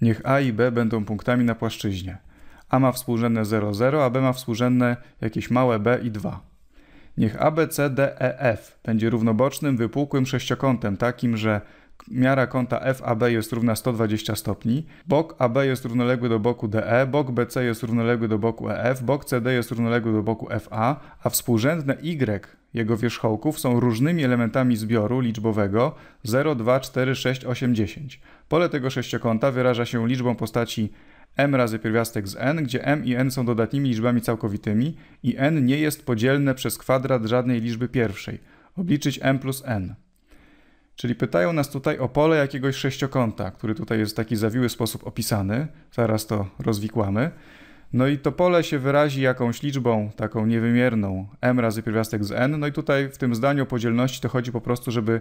Niech A i B będą punktami na płaszczyźnie. A ma współrzędne 0, 0, a B ma współrzędne jakieś małe b i 2. Niech A, B, C, D, E, F będzie równobocznym, wypukłym sześciokątem, takim, że miara kąta FAB jest równa 120 stopni, bok AB jest równoległy do boku DE, bok BC jest równoległy do boku EF, bok CD jest równoległy do boku FA, a współrzędne Y jego wierzchołków są różnymi elementami zbioru liczbowego 0, 2, 4, 6, 8, 10. Pole tego sześciokąta wyraża się liczbą postaci m razy pierwiastek z n, gdzie m i n są dodatnimi liczbami całkowitymi i n nie jest podzielne przez kwadrat żadnej liczby pierwszej. Obliczyć m plus n. Czyli pytają nas tutaj o pole jakiegoś sześciokąta, który tutaj jest w taki zawiły sposób opisany. Zaraz to rozwikłamy. No i to pole się wyrazi jakąś liczbą, taką niewymierną, m razy pierwiastek z n. No i tutaj w tym zdaniu o podzielności to chodzi po prostu, żeby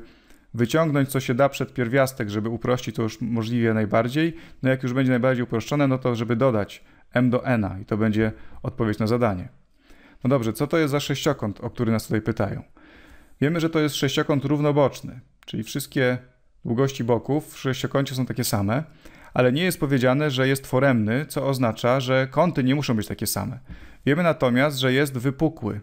wyciągnąć co się da przed pierwiastek, żeby uprościć to już możliwie najbardziej. No jak już będzie najbardziej uproszczone, no to żeby dodać m do n i to będzie odpowiedź na zadanie. No dobrze, co to jest za sześciokąt, o który nas tutaj pytają? Wiemy, że to jest sześciokąt równoboczny, czyli wszystkie długości boków w sześciokącie są takie same ale nie jest powiedziane, że jest foremny, co oznacza, że kąty nie muszą być takie same. Wiemy natomiast, że jest wypukły.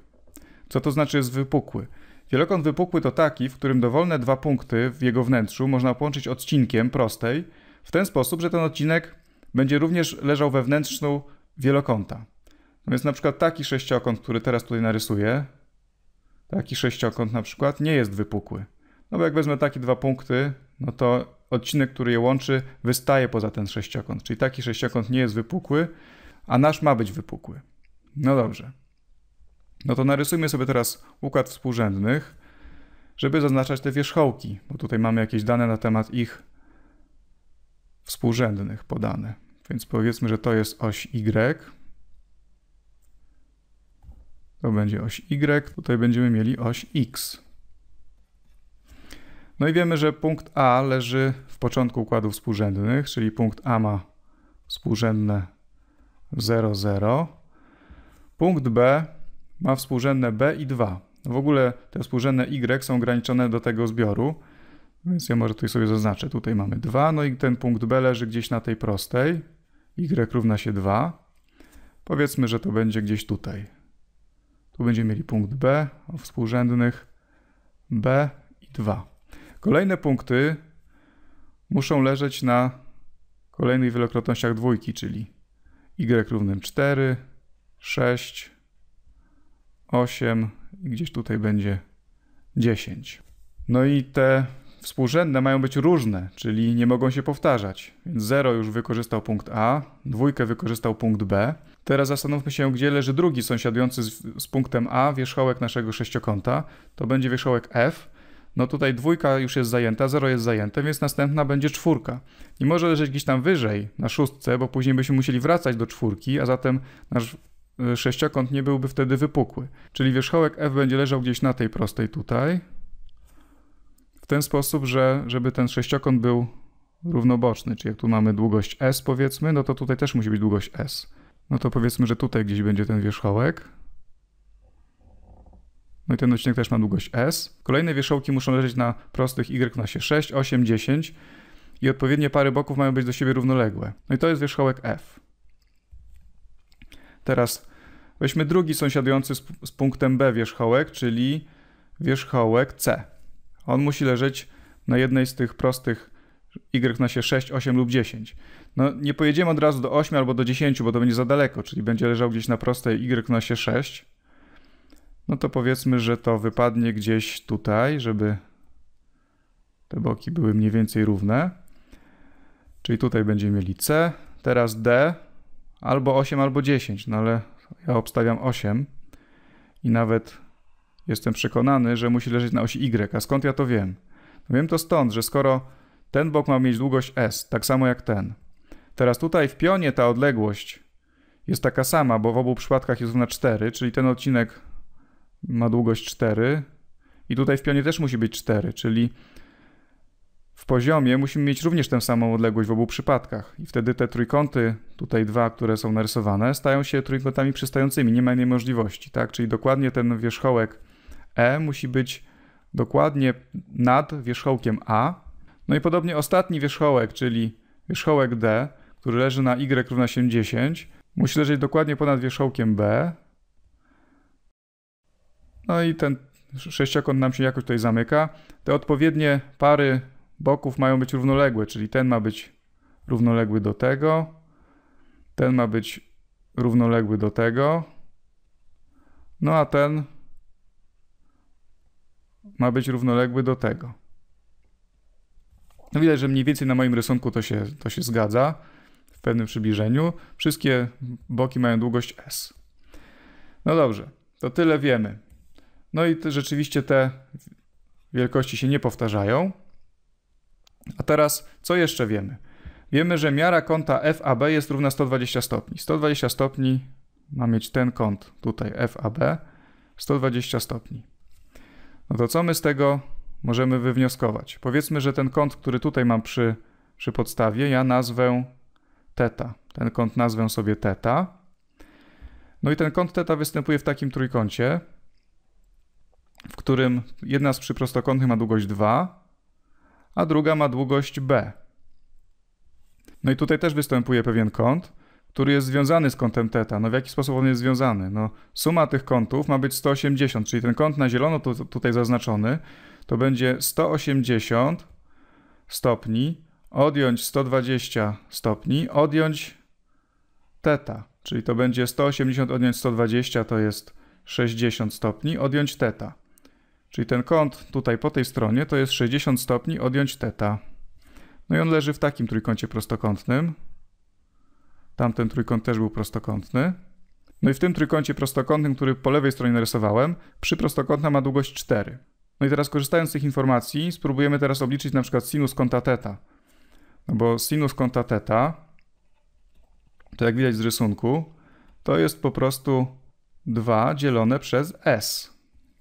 Co to znaczy jest wypukły? Wielokąt wypukły to taki, w którym dowolne dwa punkty w jego wnętrzu można połączyć odcinkiem prostej, w ten sposób, że ten odcinek będzie również leżał we wnętrzu wielokąta. No więc na przykład taki sześciokąt, który teraz tutaj narysuję, taki sześciokąt na przykład, nie jest wypukły. No bo jak wezmę takie dwa punkty, no to odcinek, który je łączy, wystaje poza ten sześciokąt. Czyli taki sześciokąt nie jest wypukły, a nasz ma być wypukły. No dobrze. No to narysujmy sobie teraz układ współrzędnych, żeby zaznaczać te wierzchołki, bo tutaj mamy jakieś dane na temat ich współrzędnych podane. Więc powiedzmy, że to jest oś Y. To będzie oś Y, tutaj będziemy mieli oś X. No i wiemy, że punkt A leży w początku układów współrzędnych, czyli punkt A ma współrzędne 0, 0. Punkt B ma współrzędne B i 2. No w ogóle te współrzędne Y są ograniczone do tego zbioru, więc ja może tutaj sobie zaznaczę. Tutaj mamy 2, no i ten punkt B leży gdzieś na tej prostej. Y równa się 2. Powiedzmy, że to będzie gdzieś tutaj. Tu będziemy mieli punkt B o współrzędnych B i 2. Kolejne punkty muszą leżeć na kolejnych wielokrotnościach dwójki, czyli y równym 4, 6, 8 i gdzieś tutaj będzie 10. No i te współrzędne mają być różne, czyli nie mogą się powtarzać. Więc 0 już wykorzystał punkt A, dwójkę wykorzystał punkt B. Teraz zastanówmy się, gdzie leży drugi sąsiadujący z, z punktem A wierzchołek naszego sześciokąta. To będzie wierzchołek F, no tutaj dwójka już jest zajęta, zero jest zajęte, więc następna będzie czwórka. Nie może leżeć gdzieś tam wyżej, na szóstce, bo później byśmy musieli wracać do czwórki, a zatem nasz e, sześciokąt nie byłby wtedy wypukły. Czyli wierzchołek F będzie leżał gdzieś na tej prostej tutaj. W ten sposób, że żeby ten sześciokąt był równoboczny, czyli jak tu mamy długość S powiedzmy, no to tutaj też musi być długość S. No to powiedzmy, że tutaj gdzieś będzie ten wierzchołek. No i ten odcinek też ma długość S. Kolejne wierzchołki muszą leżeć na prostych Y w nasie 6, 8, 10 i odpowiednie pary boków mają być do siebie równoległe. No i to jest wierzchołek F. Teraz weźmy drugi sąsiadujący z, z punktem B wierzchołek, czyli wierzchołek C. On musi leżeć na jednej z tych prostych y na się 6, 8 lub 10. No nie pojedziemy od razu do 8 albo do 10, bo to będzie za daleko, czyli będzie leżał gdzieś na prostej y na się 6. No to powiedzmy, że to wypadnie gdzieś tutaj, żeby te boki były mniej więcej równe. Czyli tutaj będziemy mieli C, teraz D, albo 8, albo 10, no ale ja obstawiam 8 i nawet jestem przekonany, że musi leżeć na osi Y. A skąd ja to wiem? No wiem to stąd, że skoro ten bok ma mieć długość S, tak samo jak ten. Teraz tutaj w pionie ta odległość jest taka sama, bo w obu przypadkach jest równa 4, czyli ten odcinek ma długość 4 i tutaj w pionie też musi być 4, czyli w poziomie musimy mieć również tę samą odległość w obu przypadkach i wtedy te trójkąty, tutaj dwa, które są narysowane, stają się trójkątami przystającymi, nie ma innej możliwości, tak? Czyli dokładnie ten wierzchołek E musi być dokładnie nad wierzchołkiem A. No i podobnie ostatni wierzchołek, czyli wierzchołek D, który leży na y równa się 10, musi leżeć dokładnie ponad wierzchołkiem B, no i ten sześciokąt nam się jakoś tutaj zamyka. Te odpowiednie pary boków mają być równoległe, czyli ten ma być równoległy do tego, ten ma być równoległy do tego, no a ten ma być równoległy do tego. No widać, że mniej więcej na moim rysunku to się, to się zgadza w pewnym przybliżeniu. Wszystkie boki mają długość S. No dobrze, to tyle wiemy. No i te, rzeczywiście te wielkości się nie powtarzają. A teraz, co jeszcze wiemy? Wiemy, że miara kąta FAB jest równa 120 stopni. 120 stopni ma mieć ten kąt tutaj FAB, 120 stopni. No to co my z tego możemy wywnioskować? Powiedzmy, że ten kąt, który tutaj mam przy, przy podstawie, ja nazwę θ. Ten kąt nazwę sobie θ. No i ten kąt θ występuje w takim trójkącie, w którym jedna z przyprostokątnych ma długość 2, a druga ma długość b. No i tutaj też występuje pewien kąt, który jest związany z kątem teta. No w jaki sposób on jest związany? No, suma tych kątów ma być 180, czyli ten kąt na zielono tu, tutaj zaznaczony to będzie 180 stopni, odjąć 120 stopni, odjąć teta, czyli to będzie 180 odjąć 120 to jest 60 stopni, odjąć teta. Czyli ten kąt tutaj po tej stronie to jest 60 stopni odjąć θ. No i on leży w takim trójkącie prostokątnym. Tamten trójkąt też był prostokątny. No i w tym trójkącie prostokątnym, który po lewej stronie narysowałem, przy prostokątna ma długość 4. No i teraz korzystając z tych informacji, spróbujemy teraz obliczyć na przykład sinus kąta θ. No bo sinus kąta θ, to jak widać z rysunku, to jest po prostu 2 dzielone przez s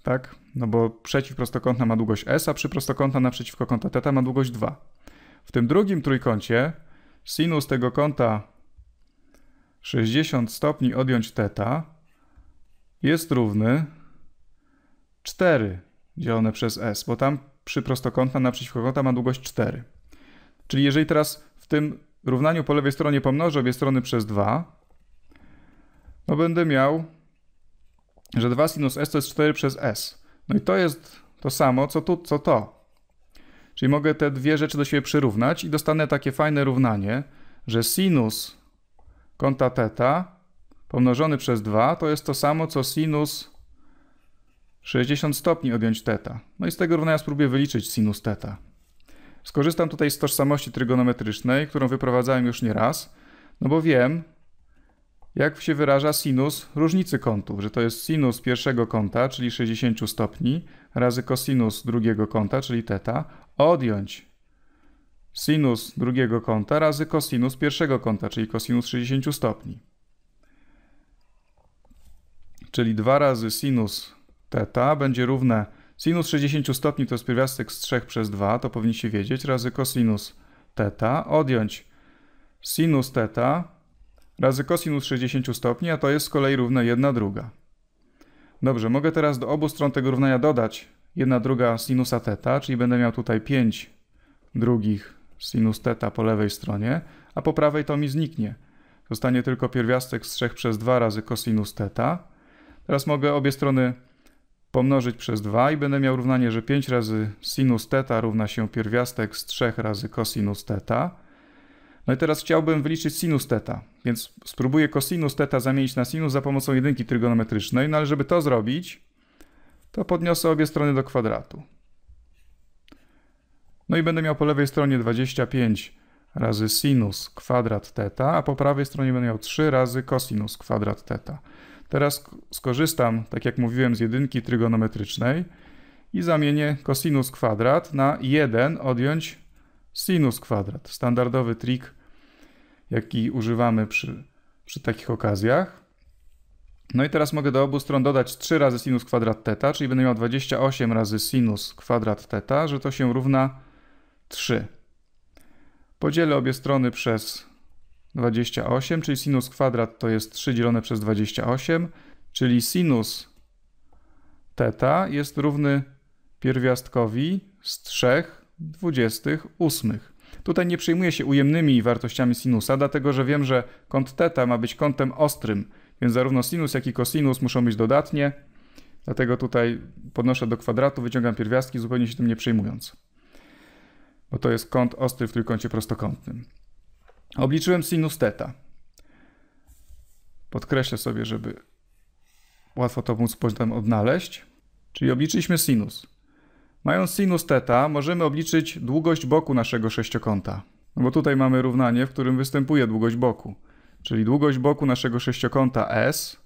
tak? No bo przeciw ma długość s, a przy prostokątna naprzeciwko kąta θ ma długość 2. W tym drugim trójkącie sinus tego kąta 60 stopni odjąć θ jest równy 4 dzielone przez s, bo tam przy prostokątna naprzeciwko kąta ma długość 4. Czyli jeżeli teraz w tym równaniu po lewej stronie pomnożę obie strony przez 2, no będę miał że 2 sinus s to jest 4 przez s. No i to jest to samo, co, tu, co to. Czyli mogę te dwie rzeczy do siebie przyrównać i dostanę takie fajne równanie, że sinus kąta teta pomnożony przez 2 to jest to samo, co sinus 60 stopni odjąć teta. No i z tego równania spróbuję wyliczyć sinus teta. Skorzystam tutaj z tożsamości trygonometrycznej, którą wyprowadzałem już nieraz, no bo wiem, jak się wyraża sinus różnicy kątów, że to jest sinus pierwszego kąta, czyli 60 stopni, razy kosinus drugiego kąta, czyli teta, odjąć sinus drugiego kąta razy kosinus pierwszego kąta, czyli kosinus 60 stopni. Czyli 2 razy sinus teta będzie równe sinus 60 stopni to jest pierwiastek z 3 przez 2, to powinniście wiedzieć, razy kosinus teta, odjąć sinus teta, razy kosinus 60 stopni, a to jest z kolei równe 1 druga. Dobrze, mogę teraz do obu stron tego równania dodać 1 druga sinusa θ, czyli będę miał tutaj 5 drugich sinus θ po lewej stronie, a po prawej to mi zniknie. Zostanie tylko pierwiastek z 3 przez 2 razy kosinus θ. Teraz mogę obie strony pomnożyć przez 2 i będę miał równanie, że 5 razy sinus θ równa się pierwiastek z 3 razy kosinus θ. No i teraz chciałbym wyliczyć sinus teta, więc spróbuję cosinus teta zamienić na sinus za pomocą jedynki trygonometrycznej, no ale żeby to zrobić, to podniosę obie strony do kwadratu. No i będę miał po lewej stronie 25 razy sinus kwadrat teta, a po prawej stronie będę miał 3 razy cosinus kwadrat teta. Teraz skorzystam, tak jak mówiłem, z jedynki trygonometrycznej i zamienię cosinus kwadrat na 1 odjąć sinus kwadrat. Standardowy trik, jaki używamy przy, przy takich okazjach. No i teraz mogę do obu stron dodać 3 razy sinus kwadrat teta, czyli będę miał 28 razy sinus kwadrat teta, że to się równa 3. Podzielę obie strony przez 28, czyli sinus kwadrat to jest 3 dzielone przez 28, czyli sinus teta jest równy pierwiastkowi z 3 28. Tutaj nie przejmuję się ujemnymi wartościami sinusa, dlatego że wiem, że kąt θ ma być kątem ostrym, więc zarówno sinus, jak i kosinus muszą być dodatnie, dlatego tutaj podnoszę do kwadratu, wyciągam pierwiastki, zupełnie się tym nie przejmując, bo to jest kąt ostry w trójkącie prostokątnym. Obliczyłem sinus θ. Podkreślę sobie, żeby łatwo to móc potem odnaleźć. Czyli obliczyliśmy sinus. Mając sinus teta, możemy obliczyć długość boku naszego sześciokąta. No bo tutaj mamy równanie, w którym występuje długość boku. Czyli długość boku naszego sześciokąta S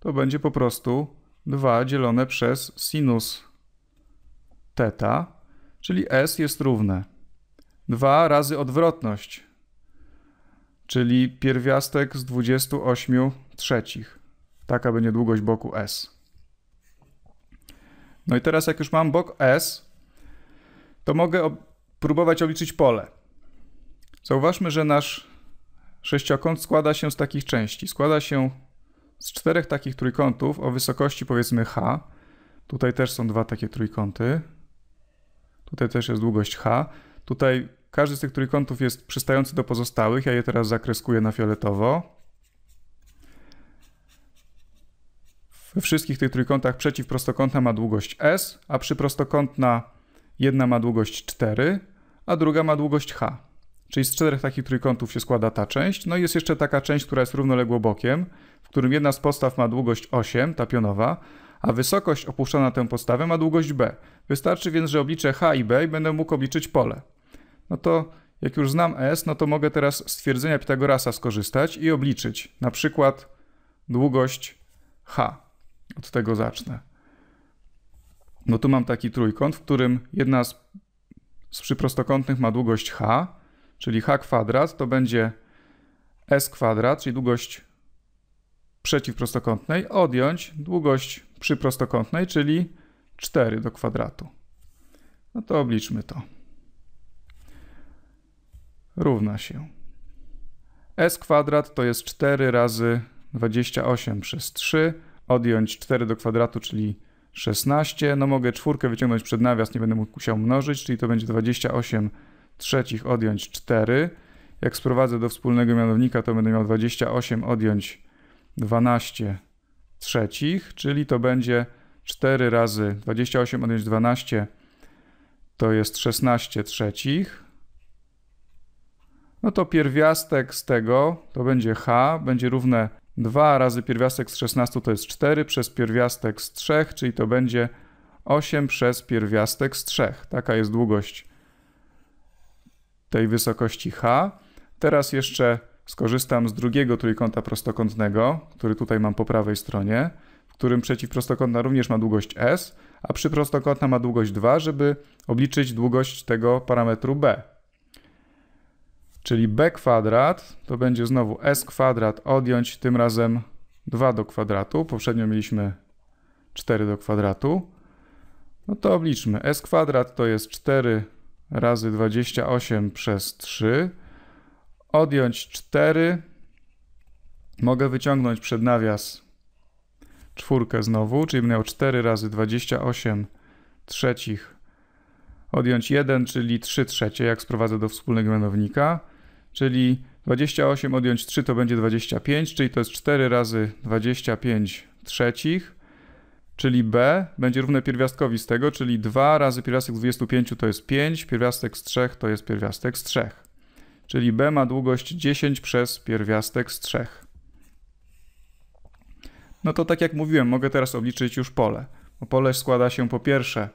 to będzie po prostu 2 dzielone przez sinus teta, czyli S jest równe 2 razy odwrotność, czyli pierwiastek z 28 trzecich. Taka będzie długość boku S. No i teraz jak już mam bok S, to mogę ob próbować obliczyć pole. Zauważmy, że nasz sześciokąt składa się z takich części. Składa się z czterech takich trójkątów o wysokości powiedzmy h. Tutaj też są dwa takie trójkąty. Tutaj też jest długość h. Tutaj każdy z tych trójkątów jest przystający do pozostałych. Ja je teraz zakreskuję na fioletowo. we wszystkich tych trójkątach przeciwprostokątna ma długość S, a przyprostokątna jedna ma długość 4, a druga ma długość H. Czyli z czterech takich trójkątów się składa ta część. No i jest jeszcze taka część, która jest równoległobokiem, w którym jedna z postaw ma długość 8, ta pionowa, a wysokość opuszczona tę podstawę ma długość b. Wystarczy więc, że obliczę h i b i będę mógł obliczyć pole. No to jak już znam s, no to mogę teraz z stwierdzenia Pitagorasa skorzystać i obliczyć na przykład długość h. Od tego zacznę. No tu mam taki trójkąt, w którym jedna z, z przyprostokątnych ma długość h, czyli h kwadrat to będzie s kwadrat, czyli długość przeciwprostokątnej, odjąć długość przyprostokątnej, czyli 4 do kwadratu. No to obliczmy to. Równa się. S kwadrat to jest 4 razy 28 przez 3 odjąć 4 do kwadratu, czyli 16. No mogę czwórkę wyciągnąć przed nawias, nie będę musiał mnożyć, czyli to będzie 28 trzecich odjąć 4. Jak sprowadzę do wspólnego mianownika, to będę miał 28 odjąć 12 trzecich, czyli to będzie 4 razy 28 odjąć 12 to jest 16 trzecich. No to pierwiastek z tego to będzie h, będzie równe 2 razy pierwiastek z 16 to jest 4 przez pierwiastek z 3, czyli to będzie 8 przez pierwiastek z 3. Taka jest długość tej wysokości h. Teraz jeszcze skorzystam z drugiego trójkąta prostokątnego, który tutaj mam po prawej stronie, w którym przeciwprostokątna również ma długość s, a przyprostokątna ma długość 2, żeby obliczyć długość tego parametru b. Czyli b kwadrat to będzie znowu s kwadrat odjąć tym razem 2 do kwadratu. Poprzednio mieliśmy 4 do kwadratu. No to obliczmy. s kwadrat to jest 4 razy 28 przez 3. Odjąć 4. Mogę wyciągnąć przed nawias czwórkę znowu, czyli będę miał 4 razy 28 trzecich. Odjąć 1, czyli 3 trzecie, jak sprowadzę do wspólnego mianownika czyli 28 odjąć 3 to będzie 25, czyli to jest 4 razy 25 trzecich, czyli b będzie równe pierwiastkowi z tego, czyli 2 razy pierwiastek z 25 to jest 5, pierwiastek z 3 to jest pierwiastek z 3. Czyli b ma długość 10 przez pierwiastek z 3. No to tak jak mówiłem, mogę teraz obliczyć już pole. Bo pole składa się po pierwsze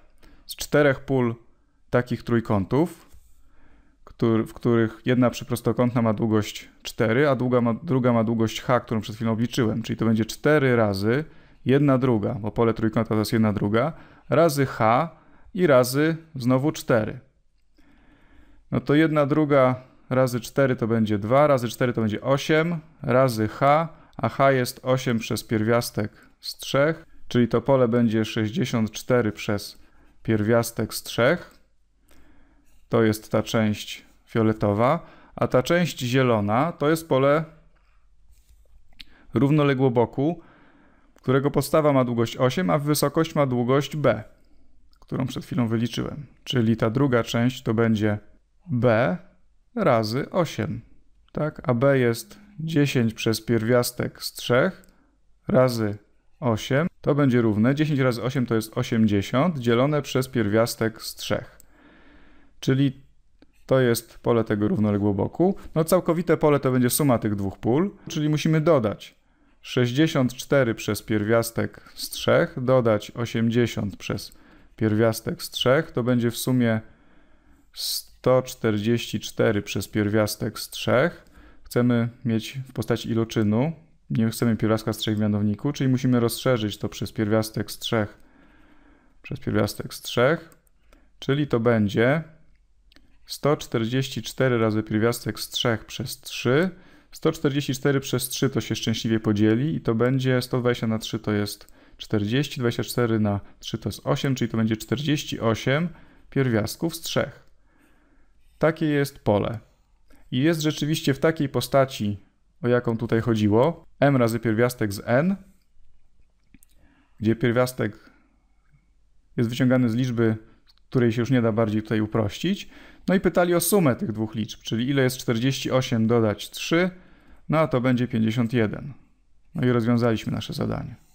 z czterech pól takich trójkątów, który, w których jedna przyprostokątna ma długość 4, a druga ma, druga ma długość h, którą przed chwilą obliczyłem, czyli to będzie 4 razy jedna druga, bo pole trójkąta to jest jedna druga, razy h i razy znowu 4. No to jedna druga razy 4 to będzie 2, razy 4 to będzie 8, razy h, a h jest 8 przez pierwiastek z 3, czyli to pole będzie 64 przez pierwiastek z 3. To jest ta część fioletowa, a ta część zielona to jest pole równoległoboku, którego podstawa ma długość 8, a wysokość ma długość b, którą przed chwilą wyliczyłem. Czyli ta druga część to będzie b razy 8, tak? A b jest 10 przez pierwiastek z 3 razy 8 to będzie równe. 10 razy 8 to jest 80 dzielone przez pierwiastek z 3. Czyli to jest pole tego równoległoboku. No całkowite pole to będzie suma tych dwóch pól, czyli musimy dodać 64 przez pierwiastek z 3, dodać 80 przez pierwiastek z 3, to będzie w sumie 144 przez pierwiastek z 3. Chcemy mieć w postaci iloczynu, nie chcemy pierwiastka z 3 w mianowniku, czyli musimy rozszerzyć to przez pierwiastek z 3 przez pierwiastek z 3, czyli to będzie 144 razy pierwiastek z 3 przez 3. 144 przez 3 to się szczęśliwie podzieli i to będzie 120 na 3 to jest 40, 24 na 3 to jest 8, czyli to będzie 48 pierwiastków z 3. Takie jest pole. I jest rzeczywiście w takiej postaci, o jaką tutaj chodziło, m razy pierwiastek z n, gdzie pierwiastek jest wyciągany z liczby, której się już nie da bardziej tutaj uprościć, no i pytali o sumę tych dwóch liczb, czyli ile jest 48 dodać 3, no a to będzie 51. No i rozwiązaliśmy nasze zadanie.